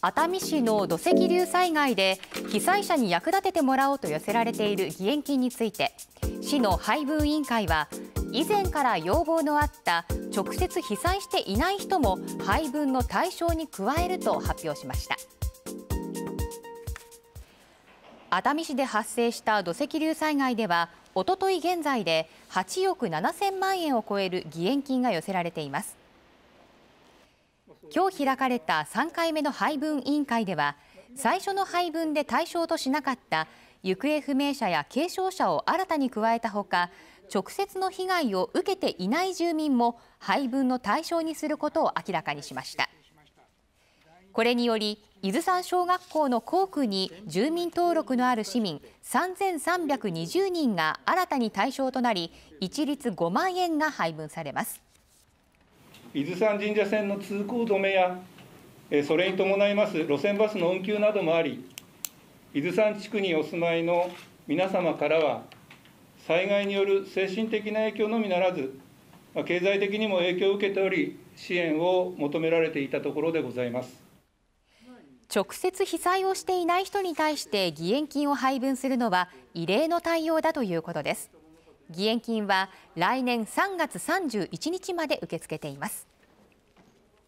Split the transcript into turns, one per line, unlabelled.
熱海市の土石流災害で被災者に役立ててもらおうと寄せられている義援金について市の配分委員会は以前から要望のあった直接被災していない人も配分の対象に加えると発表しました熱海市で発生した土石流災害ではおととい現在で8億7000万円を超える義援金が寄せられています今日開かれた3回目の配分委員会では最初の配分で対象としなかった行方不明者や軽傷者を新たに加えたほか直接の被害を受けていない住民も配分の対象にすることを明らかにしましたこれにより伊豆山小学校の校区に住民登録のある市民3320人が新たに対象となり一律5万円が配分されます
伊豆山神社線の通行止めやそれに伴います路線バスの運休などもあり伊豆山地区にお住まいの皆様からは災害による精神的な影響のみならず経済的にも影響を受けており支援を求められていたところでございます
直接被災をしていない人に対して義援金を配分するのは異例の対応だということです義援金は来年3月31日まで受け付けています